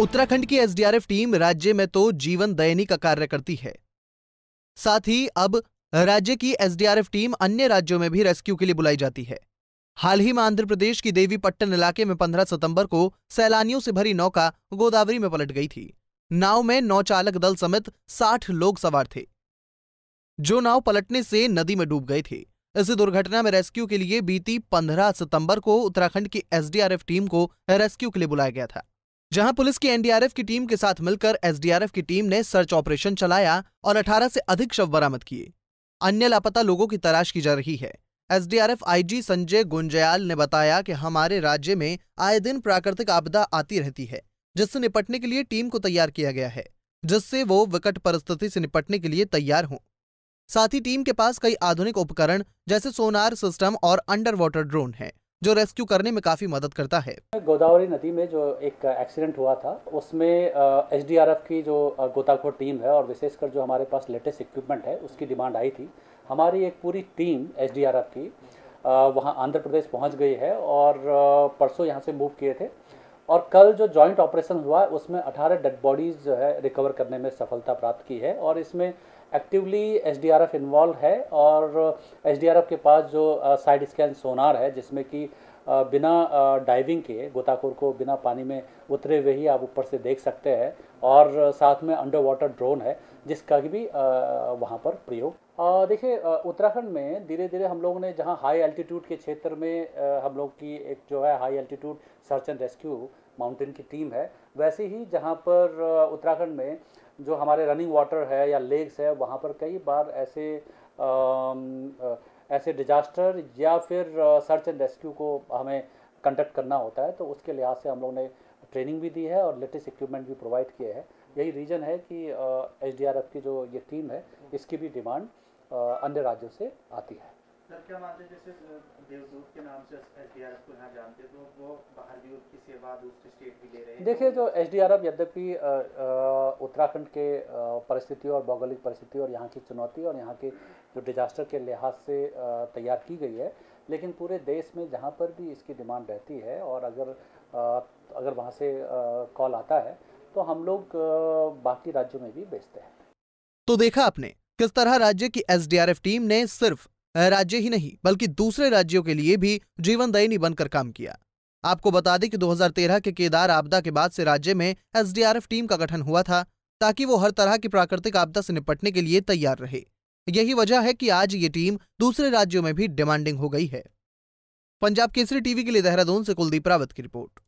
उत्तराखंड की SDRF team राज्य में तो जीवन दयनी का कार्य करती है साथ ही अब राज्य की एसडीआरएफ टीम अन्य राज्यों में भी रेस्क्यू के लिए बुलाई जाती है हाल ही में आंध्र प्रदेश की देवीपट्टन इलाके में 15 सितंबर को सैलानियों से भरी नौका गोदावरी में पलट गई थी नाव में नौचालक दल समेत 60 लोग सवार थे जो नाव पलटने से नदी में डूब गए थे इस दुर्घटना में रेस्क्यू के लिए बीती 15 सितंबर को उत्तराखंड की एसडीआरएफ टीम को रेस्क्यू के लिए बुलाया गया था जहां पुलिस की एनडीआरएफ की टीम के साथ मिलकर एसडीआरएफ की टीम ने सर्च ऑपरेशन चलाया और 18 से अधिक शव बरामद किए अन्य लापता लोगों की तलाश की जा रही है एसडीआरएफ आईजी संजय गुंजयाल ने बताया कि हमारे राज्य में आए दिन प्राकृतिक आपदा आती रहती है जिससे निपटने के लिए टीम को तैयार किया गया है जिससे वो विकट परिस्थिति से निपटने के लिए तैयार हों साथ ही टीम के पास कई आधुनिक उपकरण जैसे सोनार सिस्टम और अंडर वाटर ड्रोन है जो रेस्क्यू करने में काफी मदद करता है गोदावरी नदी में जो एक एक्सीडेंट हुआ था उसमें एच की जो गोताखोर टीम है और विशेषकर जो हमारे पास लेटेस्ट इक्विपमेंट है उसकी डिमांड आई थी हमारी एक पूरी टीम एच की वहाँ आंध्र प्रदेश पहुँच गई है और परसों यहाँ से मूव किए थे और कल जो जॉइंट ऑपरेशन हुआ है उसमें 18 डेड बॉडीज़ जो है रिकवर करने में सफलता प्राप्त की है और इसमें एक्टिवली एस इन्वॉल्व है और एसडीआरएफ के पास जो साइड स्कैन सोनार है जिसमें कि बिना डाइविंग के गोताखोर को बिना पानी में उतरे हुए ही आप ऊपर से देख सकते हैं और साथ में अंडर वाटर ड्रोन है जिसका भी वहाँ पर प्रयोग देखिए उत्तराखंड में धीरे धीरे हम लोगों ने जहाँ हाई एल्टीट्यूड के क्षेत्र में हम लोग की एक जो है high altitude search and rescue mountain की टीम है वैसे ही जहाँ पर उत्तराखंड में जो हमारे रनिंग वाटर है या लेक्स है वहाँ पर कई बार ऐसे ऐसे डिजास्टर या फिर सर्च एंड रेस्क्यू को हमें कंडक्ट करना होता है तो उसके लिहाज से हम लोगों ने ट्रेनिंग भी दी है और लेटेस्ट इक्विपमेंट भी प्रोवाइड किए हैं यही रीज़न है कि एच की जो ये टीम है इसकी भी डिमांड अन्य राज्यों से आती है सर क्या मानते जैसे देवदूत के नाम से एसडीआरएफ को यहाँ जानते तो वो बाहर भी सेवा दूसरे स्टेट भी ले रहे हैं देखिए जो एसडीआरएफ यद्यपि उत्तराखंड के परिस्थिति और भौगोलिक परिस्थिति और यहाँ की चुनौती और यहाँ के जो डिजास्टर के लिहाज से तैयार की गई है लेकिन पूरे देश में जहाँ पर भी इसकी डिमांड रहती है और अगर अगर वहाँ से कॉल आता है तो हम लोग बाकी राज्यों में भी बेचते हैं तो देखा आपने किस तरह राज्य की एसडीआरएफ टीम ने सिर्फ राज्य ही नहीं बल्कि दूसरे राज्यों के लिए भी जीवनदयनी बनकर काम किया आपको बता दें कि 2013 के केदार आपदा के बाद से राज्य में एसडीआरएफ टीम का गठन हुआ था ताकि वो हर तरह की प्राकृतिक आपदा से निपटने के लिए तैयार रहे यही वजह है कि आज ये टीम दूसरे राज्यों में भी डिमांडिंग हो गई है पंजाब केसरी टीवी के लिए देहरादून से कुलदीप रावत की रिपोर्ट